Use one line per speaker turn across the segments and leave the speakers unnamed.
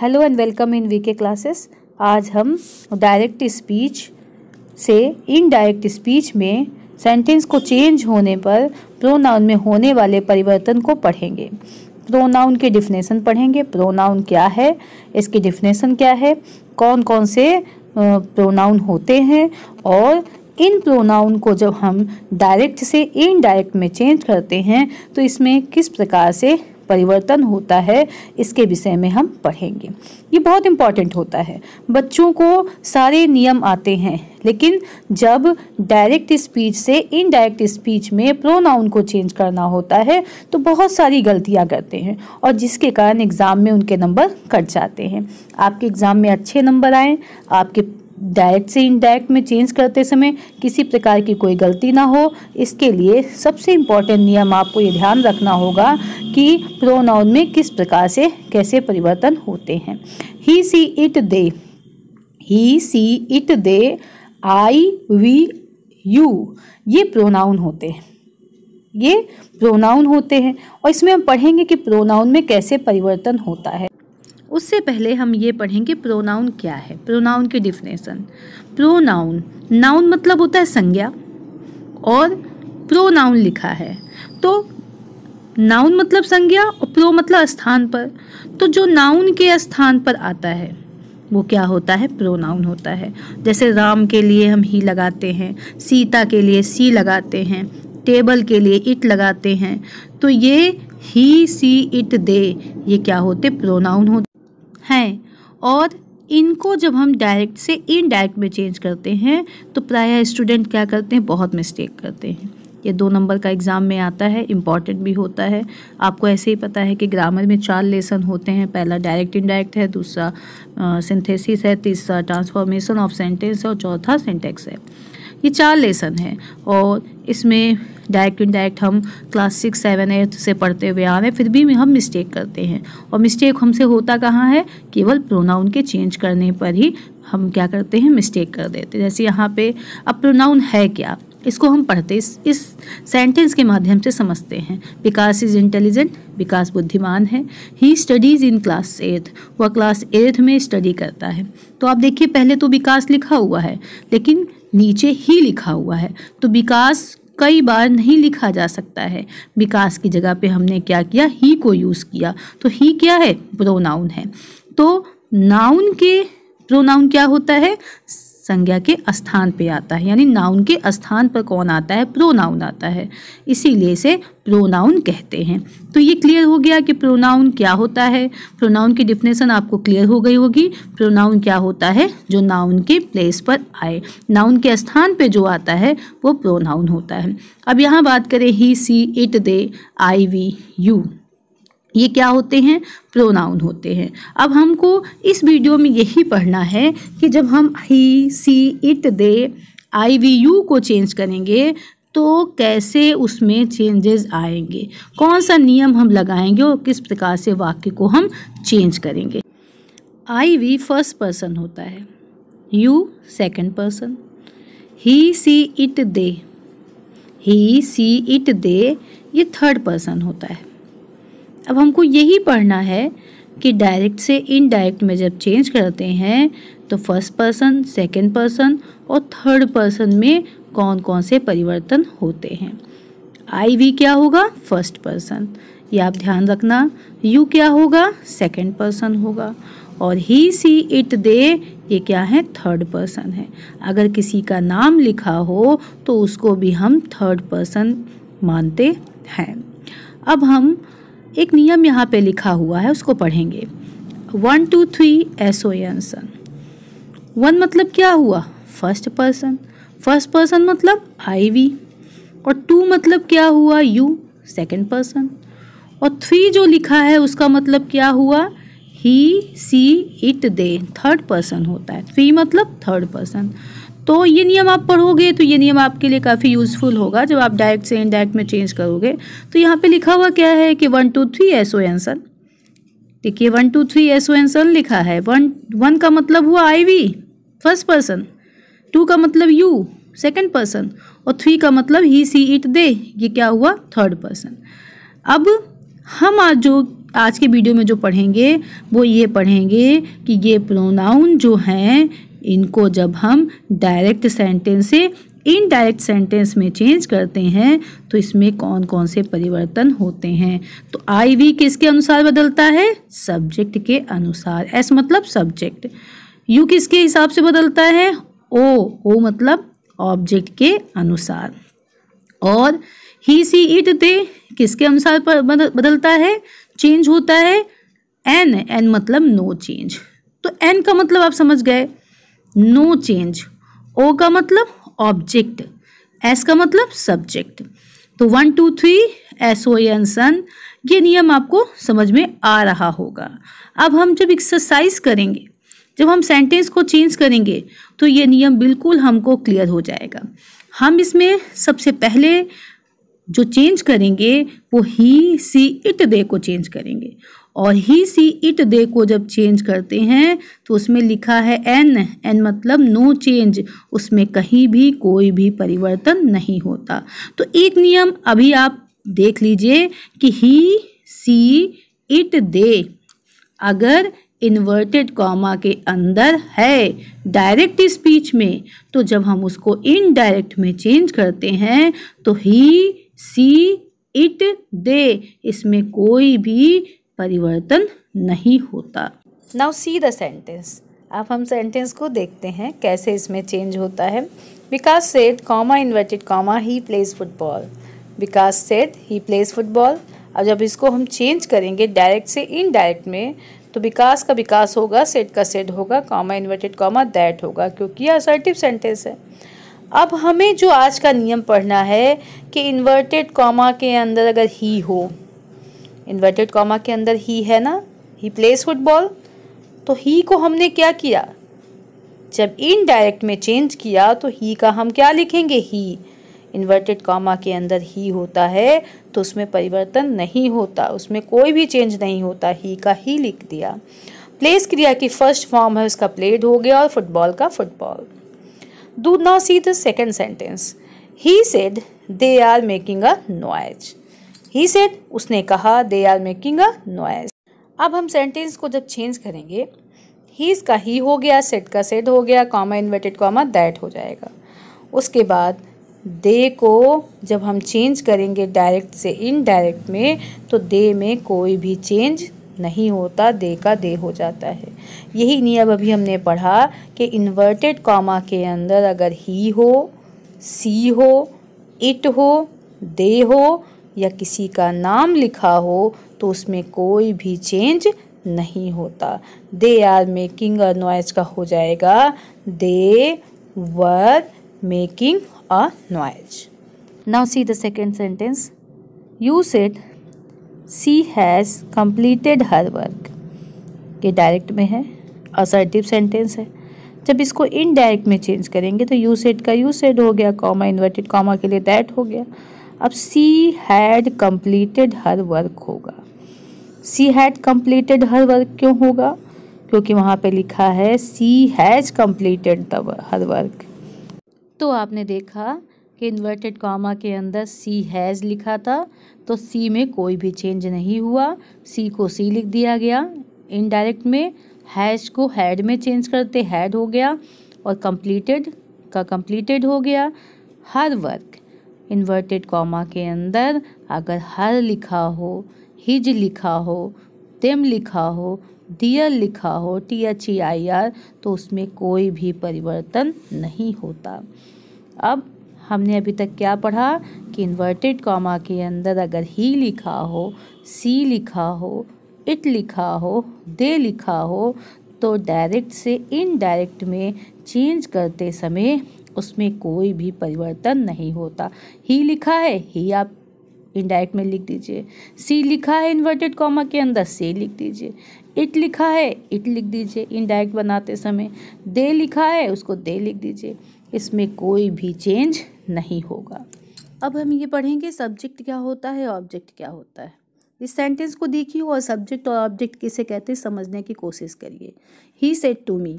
hello and welcome in VK classes आज हम direct speech से इनडायरेक्ट स्पीच में सेंटेंस को चेंज होने पर प्रोनाउन में होने वाले परिवर्तन को पढ़ेंगे प्रोनाउन के डिफिनेशन पढ़ेंगे प्रोनाउन क्या है इसकी डिफिनेशन क्या है कौन कौन से प्रोनाउन होते हैं और इन प्रोनाउन को जब हम डायरेक्ट से इनडायरेक्ट में चेंज करते हैं तो इसमें किस प्रकार से परिवर्तन होता है इसके विषय में हम पढ़ेंगे ये बहुत इम्पॉर्टेंट होता है बच्चों को सारे नियम आते हैं लेकिन जब डायरेक्ट स्पीच से इनडायरेक्ट स्पीच में प्रोनाउन को चेंज करना होता है तो बहुत सारी गलतियां करते हैं और जिसके कारण एग्ज़ाम में उनके नंबर कट जाते हैं आपके एग्ज़ाम में अच्छे नंबर आए आपके डायरेक्ट से इनडायरेक्ट में चेंज करते समय किसी प्रकार की कोई गलती ना हो इसके लिए सबसे इम्पॉर्टेंट नियम आपको ये ध्यान रखना होगा कि प्रोनाउन में किस प्रकार से कैसे परिवर्तन होते हैं he she it they he she it they I we you ये प्रोनाउन होते हैं ये प्रोनाउन होते हैं और इसमें हम पढ़ेंगे कि प्रोनाउन में कैसे परिवर्तन होता है उससे पहले हम ये पढ़ेंगे प्रोनाउन क्या है प्रोनाउन की डिफिनेशन प्रोनाउन नाउन मतलब होता है संज्ञा और प्रोनाउन लिखा है तो नाउन मतलब संज्ञा और प्रो मतलब स्थान पर तो जो नाउन के स्थान पर आता है वो क्या होता है प्रोनाउन होता है जैसे राम के लिए हम ही लगाते हैं सीता के लिए सी लगाते हैं टेबल के लिए इट लगाते हैं तो ये ही सी इट दे ये क्या होते प्रोनाउन होते हैं और इनको जब हम डायरेक्ट से इनडायरेक्ट में चेंज करते हैं तो प्रायः स्टूडेंट क्या करते हैं बहुत मिस्टेक करते हैं ये दो नंबर का एग्ज़ाम में आता है इम्पॉर्टेंट भी होता है आपको ऐसे ही पता है कि ग्रामर में चार लेसन होते हैं पहला डायरेक्ट इनडायरेक्ट है दूसरा सिंथेसिस है तीसरा ट्रांसफॉर्मेशन ऑफ सेंटेंस है और चौथा सेंटेक्स है ये चार लेसन है और इसमें डायरेक्ट डायरेक्ट हम क्लास सिक्स सेवन एट्थ से पढ़ते हुए आ रहे हैं फिर भी हम मिस्टेक करते हैं और मिस्टेक हमसे होता कहाँ है केवल प्रोनाउन के चेंज करने पर ही हम क्या करते हैं मिस्टेक कर देते हैं जैसे यहाँ पे अब प्रोनाउन है क्या इसको हम पढ़ते इस इस सेंटेंस के माध्यम से समझते हैं विकास इज इंटेलिजेंट विकास बुद्धिमान है he studies in class eighth वह क्लास एट्थ में स्टडी करता है तो आप देखिए पहले तो विकास लिखा हुआ है लेकिन नीचे ही लिखा हुआ है तो विकास कई बार नहीं लिखा जा सकता है विकास की जगह पे हमने क्या किया ही को यूज़ किया तो ही क्या है प्रोनाउन है तो नाउन के प्रोनाउन क्या होता है संज्ञा के स्थान पे आता है यानी नाउन के स्थान पर कौन आता है प्रोनाउन आता है इसीलिए इसे प्रोनाउन कहते हैं तो ये क्लियर हो गया कि प्रोनाउन क्या होता है प्रोनाउन की डिफिनेशन आपको क्लियर हो गई होगी प्रोनाउन क्या होता है जो नाउन के प्लेस पर आए नाउन के स्थान पे जो आता है वो प्रोनाउन होता है अब यहाँ बात करें he she it they I we you ये क्या होते हैं प्रोनाउन होते हैं अब हमको इस वीडियो में यही पढ़ना है कि जब हम he she it they I we you को चेंज करेंगे तो कैसे उसमें चेंजेस आएंगे कौन सा नियम हम लगाएंगे और किस प्रकार से वाक्य को हम चेंज करेंगे आई वी फर्स्ट पर्सन होता है you second person he she it they he she it they ये थर्ड पर्सन होता है अब हमको यही पढ़ना है कि डायरेक्ट से इनडायरेक्ट में जब चेंज करते हैं तो फर्स्ट पर्सन सेकेंड पर्सन और थर्ड पर्सन में कौन कौन से परिवर्तन होते हैं आई वी क्या होगा फर्स्ट पर्सन ये आप ध्यान रखना यू क्या होगा सेकेंड पर्सन होगा और ही सी इट दे ये क्या है थर्ड पर्सन है अगर किसी का नाम लिखा हो तो उसको भी हम थर्ड पर्सन मानते हैं अब हम एक नियम यहाँ पे लिखा हुआ है उसको पढ़ेंगे one two three S O one मतलब क्या हुआ फर्स्ट पर्सन फर्स्ट पर्सन मतलब आई वी और टू मतलब क्या हुआ यू सेकेंड पर्सन और थ्री जो लिखा है उसका मतलब क्या हुआ he she it they third person होता है थ्री मतलब थर्ड पर्सन तो ये नियम आप पढ़ोगे तो ये नियम आपके लिए काफ़ी यूज़फुल होगा जब आप डायरेक्ट से इनडायरेक्ट में चेंज करोगे तो यहाँ पे लिखा हुआ क्या है कि one two three S O एंसन देखिए one two three S O एंसन लिखा है वन वन का मतलब हुआ I we first person two का मतलब यू सेकेंड पर्सन और थ्री का मतलब ही सी इट दे ये क्या हुआ थर्ड पर्सन अब हम आज जो आज के वीडियो में जो पढ़ेंगे वो ये पढ़ेंगे कि ये प्रोनाउन जो हैं इनको जब हम डायरेक्ट सेंटेंस से इनडायरेक्ट सेंटेंस में चेंज करते हैं तो इसमें कौन कौन से परिवर्तन होते हैं तो आई वी किसके अनुसार बदलता है सब्जेक्ट के अनुसार एस मतलब सब्जेक्ट यू किसके हिसाब से बदलता है ओ ओ मतलब ऑब्जेक्ट के अनुसार और ही सी इट दे किसके अनुसार बदलता है चेंज होता है एन एन मतलब नो चेंज तो एन का मतलब आप समझ गए नो चेंज ओ का मतलब ऑब्जेक्ट एस का मतलब सब्जेक्ट तो one two three S O N son ये नियम आपको समझ में आ रहा होगा अब हम जब एक्सरसाइज करेंगे जब हम सेंटेंस को चेंज करेंगे तो ये नियम बिल्कुल हमको क्लियर हो जाएगा हम इसमें सबसे पहले जो चेंज करेंगे वो ही सी इट दे को चेंज करेंगे और ही सी इट दे को जब चेंज करते हैं तो उसमें लिखा है एन एन मतलब नो चेंज उसमें कहीं भी कोई भी परिवर्तन नहीं होता तो एक नियम अभी आप देख लीजिए कि ही सी इट दे अगर इन्वर्टेड कॉमा के अंदर है डायरेक्ट स्पीच में तो जब हम उसको इनडायरेक्ट में चेंज करते हैं तो ही सी इट दे इसमें कोई भी परिवर्तन नहीं होता नाउ सी द सेंटेंस अब हम सेंटेंस को देखते हैं कैसे इसमें चेंज होता है Vikas said comma inverted comma he plays football Vikas said he plays football अब जब इसको हम चेंज करेंगे डायरेक्ट से इनडायरेक्ट में तो विकास का विकास होगा सेट का सेट होगा कॉमा इन्वर्टेड कॉमा दैट होगा क्योंकि यह असर्टिव सेंटेंस है अब हमें जो आज का नियम पढ़ना है कि इन्वर्टेड कॉमा के अंदर अगर ही हो इन्वर्टेड कॉमा के अंदर ही है ना ही प्लेस फुटबॉल तो ही को हमने क्या किया जब इनडायरेक्ट में चेंज किया तो ही का हम क्या लिखेंगे ही इन्वर्टेड कॉमा के अंदर ही होता है तो उसमें परिवर्तन नहीं होता उसमें कोई भी चेंज नहीं होता ही का ही लिख दिया प्लेस क्रिया की फर्स्ट फॉर्म है उसका प्लेड हो गया और फुटबॉल का football do now see the second sentence he said they are making a noise he said उसने कहा they are making a noise अब हम सेंटेंस को जब चेंज करेंगे ही का ही हो गया सेट का सेट हो गया कॉमा इन्वर्टेड कॉमा दैट हो जाएगा उसके बाद दे को जब हम चेंज करेंगे डायरेक्ट से इनडायरेक्ट में तो दे में कोई भी चेंज नहीं होता दे का दे हो जाता है यही नियम अभी हमने पढ़ा कि इन्वर्टेड कॉमा के अंदर अगर ही हो सी हो इट हो दे हो या किसी का नाम लिखा हो तो उसमें कोई भी चेंज नहीं होता they are making a noise का हो जाएगा they were making a noise now see the second sentence you said she has completed her work ये डायरेक्ट में है असर्टिव सेंटेंस है जब इसको इनडायरेक्ट में चेंज करेंगे तो यू सेट का यू सेट हो गया कॉमा इन्वर्टेड कॉमा के लिए दैट हो गया अब she had completed her work होगा she had completed her work क्यों होगा क्योंकि वहाँ पे लिखा है she has completed the her work तो आपने देखा कि इन्वर्टेड कॉमा के अंदर सी हैज़ लिखा था तो सी में कोई भी चेंज नहीं हुआ सी को सी लिख दिया गया इनडायरेक्ट में हैज़ को हैड में चेंज करते हैड हो गया और कम्प्लीटेड का कम्प्लीटेड हो गया हर वर्क इन्वर्टेड कॉमा के अंदर अगर हर लिखा हो हिज लिखा हो तिम लिखा हो डियर लिखा हो T H E I R तो उसमें कोई भी परिवर्तन नहीं होता अब हमने अभी तक क्या पढ़ा कि इन्वर्टेड कॉमा के अंदर अगर ही लिखा हो सी लिखा हो इट लिखा हो दे लिखा हो तो डायरेक्ट से इनडायरेक्ट में चेंज करते समय उसमें कोई भी परिवर्तन नहीं होता ही लिखा है ही आप इंडायरेक्ट में लिख दीजिए सी लिखा है इन्वर्टेड कॉमा के अंदर से लिख दीजिए इट लिखा है इट लिख दीजिए इनडायरेक्ट बनाते समय दे लिखा है उसको दे लिख दीजिए इसमें कोई भी चेंज नहीं होगा अब हम ये पढ़ेंगे सब्जेक्ट क्या होता है ऑब्जेक्ट क्या होता है इस सेंटेंस को देखिए और सब्जेक्ट और ऑब्जेक्ट किसे कहते हैं समझने की कोशिश करिए he said to me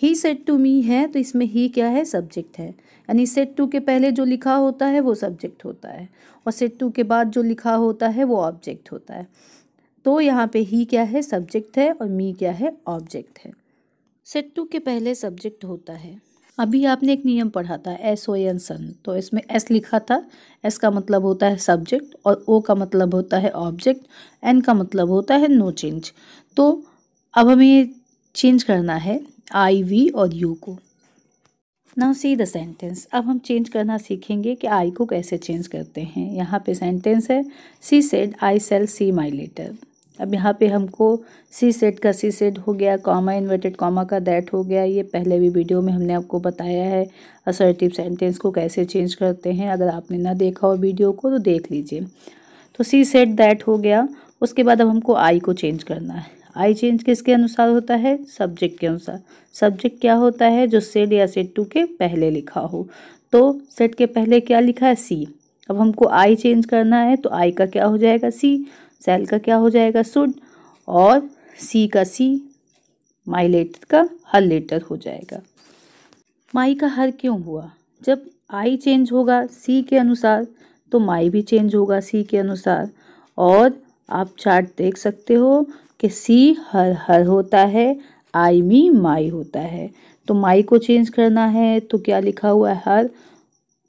he said to me है तो इसमें ही क्या है सब्जेक्ट है यानी सेट टू के पहले जो लिखा होता है वो सब्जेक्ट होता है और सेट टू के बाद जो लिखा होता है वो ऑब्जेक्ट होता है तो यहाँ पे ही क्या है सब्जेक्ट है और मी क्या है ऑब्जेक्ट है सेट टू के पहले सब्जेक्ट होता है अभी आपने एक नियम पढ़ा था एस ओ एन सन तो इसमें एस लिखा था एस का मतलब होता है सब्जेक्ट और ओ का मतलब होता है ऑब्जेक्ट एन का मतलब होता है नो चेंज तो अब हमें चेंज करना है आई वी और यू को नाउ सी द सेंटेंस अब हम चेंज करना सीखेंगे कि आई को कैसे चेंज करते हैं यहाँ पे सेंटेंस है she said I shall see my letter अब यहाँ पे हमको सी सेट का सी सेट हो गया कॉमा इन्वर्टेड कॉमा का दैट हो गया ये पहले भी वीडियो में हमने आपको बताया है असर्टिव सेंटेंस को कैसे चेंज करते हैं अगर आपने ना देखा हो वीडियो को तो देख लीजिए तो सी सेट दैट हो गया उसके बाद अब हमको आई को चेंज करना है आई चेंज किसके अनुसार होता है सब्जेक्ट के अनुसार सब्जेक्ट क्या होता है जो सेट या सेट टू के पहले लिखा हो तो सेट के पहले क्या लिखा है सी अब हमको आई चेंज करना है तो आई का क्या हो जाएगा सी सेल का क्या हो जाएगा सुड और सी का सी माई लेटर का हर लेटर हो जाएगा माई का हर क्यों हुआ जब आई चेंज होगा सी के अनुसार तो माई भी चेंज होगा सी के अनुसार और आप चार्ट देख सकते हो कि सी हर हर होता है आई मी माई होता है तो माई को चेंज करना है तो क्या लिखा हुआ है हर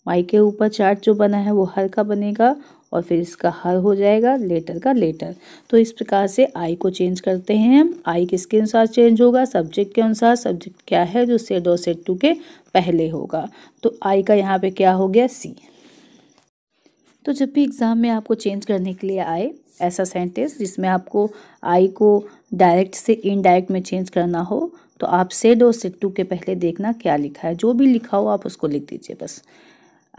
माई के ऊपर चार्ट जो बना है वो हर का बनेगा और फिर इसका हर हो जाएगा लेटर का लेटर तो इस प्रकार से आई को चेंज करते हैं हम आई किसके अनुसार चेंज होगा सब्जेक्ट के अनुसार सब्जेक्ट क्या है जो सेट और सेट टू के पहले होगा तो आई का यहाँ पे क्या हो गया सी तो जब भी एग्ज़ाम में आपको चेंज करने के लिए आए ऐसा सेंटेंस जिसमें आपको आई को डायरेक्ट से इनडायरेक्ट में चेंज करना हो तो आप सेड और सेड टू के पहले देखना क्या लिखा है जो भी लिखा हो आप उसको लिख दीजिए बस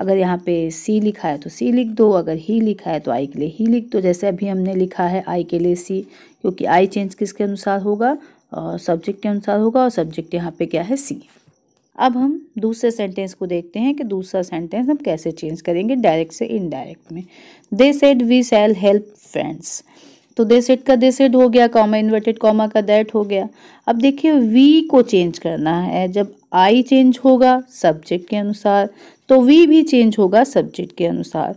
अगर यहाँ पे सी लिखा है तो सी लिख दो अगर ही लिखा है तो आई के लिए ही लिख दो जैसे अभी हमने लिखा है आई के लिए सी क्योंकि आई चेंज किसके अनुसार होगा और सब्जेक्ट के अनुसार होगा और सब्जेक्ट यहाँ पे क्या है सी अब हम दूसरे सेंटेंस को देखते हैं कि दूसरा सेंटेंस हम कैसे चेंज करेंगे डायरेक्ट से इनडायरेक्ट में they said we shall help friends तो दे सेट का दे सेट हो गया कॉमा इन्वर्टेड कॉमा का दैट हो गया अब देखिए वी को चेंज करना है जब आई चेंज होगा सब्जेक्ट के अनुसार तो वी भी चेंज होगा सब्जेक्ट के अनुसार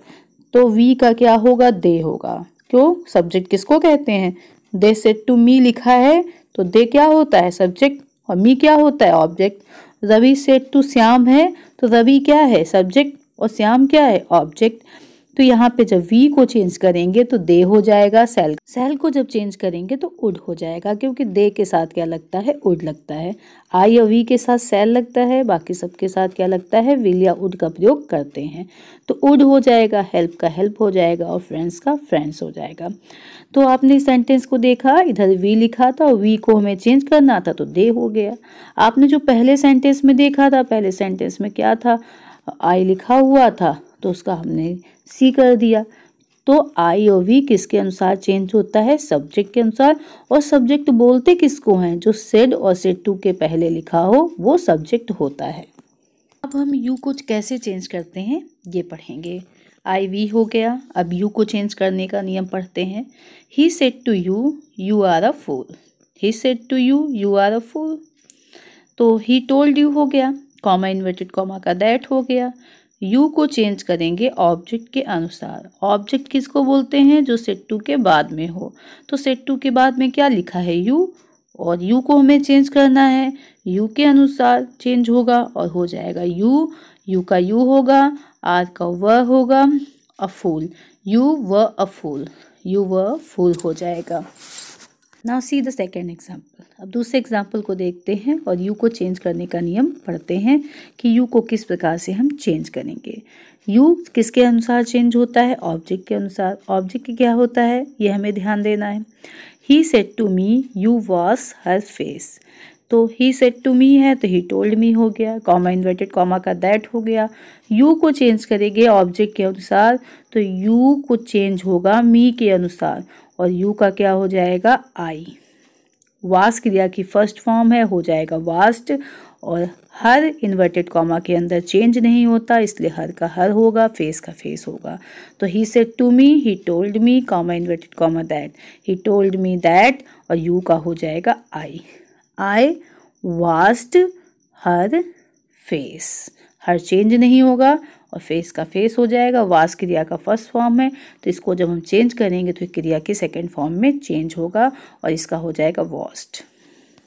तो वी का क्या होगा दे होगा क्यों सब्जेक्ट किसको कहते हैं दे सेट टू मी लिखा है तो दे क्या होता है सब्जेक्ट और मी क्या होता है ऑब्जेक्ट रवि सेठ टू श्याम है तो रवि क्या है सब्जेक्ट और श्याम क्या है ऑब्जेक्ट तो यहाँ पे जब वी को चेंज करेंगे तो दे हो जाएगा सेल सेल को जब चेंज करेंगे तो उड हो जाएगा क्योंकि दे के साथ क्या लगता है उड लगता है आई या वी के साथ सेल लगता है बाकी सबके साथ क्या लगता है विल या उड का प्रयोग करते हैं तो उड हो जाएगा हेल्प का हेल्प हो जाएगा और फ्रेंड्स का फ्रेंड्स हो जाएगा तो आपने इस सेंटेंस को देखा इधर वी लिखा था और वी को हमें चेंज करना था तो दे हो गया आपने जो पहले सेंटेंस में देखा था पहले सेंटेंस में क्या था आई लिखा हुआ था तो उसका हमने सी कर दिया तो आई ओ वी किसके अनुसार चेंज होता है सब्जेक्ट के अनुसार और सब्जेक्ट बोलते किसको हैं जो सेड और सेड टू के पहले लिखा हो वो सब्जेक्ट होता है अब हम यू को कैसे चेंज करते हैं ये पढ़ेंगे आई वी हो गया अब यू को चेंज करने का नियम पढ़ते हैं he said to you you are a fool he said to you you are a fool तो ही टोल्ड यू हो गया कॉमा इन्वर्टेड कॉमा का दैट हो गया यू को चेंज करेंगे ऑब्जेक्ट के अनुसार ऑब्जेक्ट किसको बोलते हैं जो सेट टू के बाद में हो तो सेट टू के बाद में क्या लिखा है यू और यू को हमें चेंज करना है यू के अनुसार चेंज होगा और हो जाएगा यू यू का यू होगा आर का व होगा अफूल यू व अफूल यू व फूल हो जाएगा now see the second example अब दूसरे एग्जाम्पल को देखते हैं और यू को चेंज करने का नियम पढ़ते हैं कि यू को किस प्रकार से हम चेंज करेंगे यू किसके अनुसार चेंज होता है ऑब्जेक्ट के अनुसार ऑब्जेक्ट क्या होता है ये हमें ध्यान देना है he said to me you wash her face तो ही सेट टू मी है तो ही टोल्ड मी हो गया कॉमा इन्वर्टेड कॉमा का दैट हो गया यू को चेंज करेंगे ऑब्जेक्ट के अनुसार तो यू को चेंज होगा मी के अनुसार और यू का क्या हो जाएगा आई वास क्रिया की फर्स्ट फॉर्म है हो जाएगा वास्ट और हर इन्वर्टेड कॉमा के अंदर चेंज नहीं होता इसलिए हर का हर होगा फेस का फेस होगा तो he said to me he told me comma inverted comma that he told me that और यू का हो जाएगा I I washed her face her change नहीं होगा और फेस का फेस हो जाएगा वास क्रिया का फर्स्ट फॉर्म है तो इसको जब हम चेंज करेंगे तो क्रिया के सेकेंड फॉर्म में चेंज होगा और इसका हो जाएगा वॉस्ट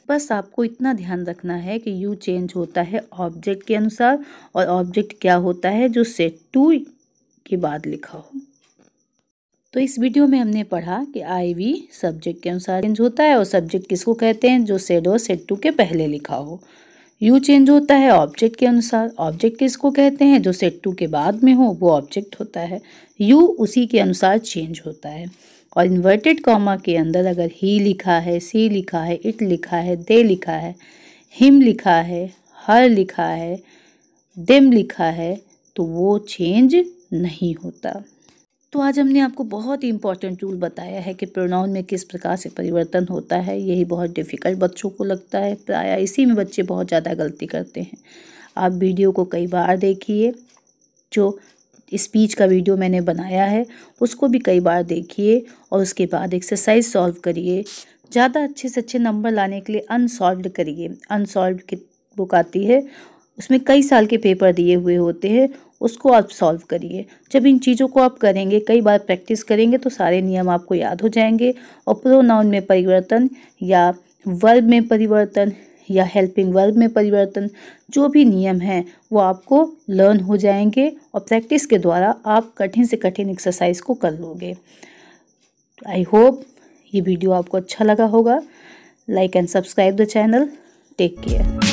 बस आपको इतना ध्यान रखना है कि यू चेंज होता है ऑब्जेक्ट के अनुसार और ऑब्जेक्ट क्या होता है जो सेट टू के बाद लिखा हो तो इस वीडियो में हमने पढ़ा कि आई वी सब्जेक्ट के अनुसार चेंज होता है और सब्जेक्ट किसको कहते हैं जो सेट और सेट टू के पहले लिखा हो यू चेंज होता है ऑब्जेक्ट के अनुसार ऑब्जेक्ट किसको कहते हैं जो सेट टू के बाद में हो वो ऑब्जेक्ट होता है यू उसी के अनुसार चेंज होता है और इन्वर्टेड कॉमा के अंदर अगर ही लिखा है सी लिखा है इट लिखा है दे लिखा है हिम लिखा है हर लिखा है दिम लिखा है तो वो चेंज नहीं होता तो आज हमने आपको बहुत ही इंपॉर्टेंट टूल बताया है कि प्रोनाउन में किस प्रकार से परिवर्तन होता है यही बहुत डिफ़िकल्ट बच्चों को लगता है प्राय इसी में बच्चे बहुत ज़्यादा गलती करते हैं आप वीडियो को कई बार देखिए जो स्पीच का वीडियो मैंने बनाया है उसको भी कई बार देखिए और उसके बाद एक्सरसाइज सॉल्व करिए ज़्यादा अच्छे से अच्छे नंबर लाने के लिए अनसॉल्व करिए अनसॉल्व की बुक आती है उसमें कई साल के पेपर दिए हुए होते हैं उसको आप सॉल्व करिए जब इन चीज़ों को आप करेंगे कई बार प्रैक्टिस करेंगे तो सारे नियम आपको याद हो जाएंगे और प्रोनाउन में परिवर्तन या वर्ब में परिवर्तन या हेल्पिंग वर्ब में परिवर्तन जो भी नियम हैं वो आपको लर्न हो जाएंगे और प्रैक्टिस के द्वारा आप कठिन से कठिन एक्सरसाइज को कर लोगे आई होप ये वीडियो आपको अच्छा लगा होगा like and subscribe the channel take care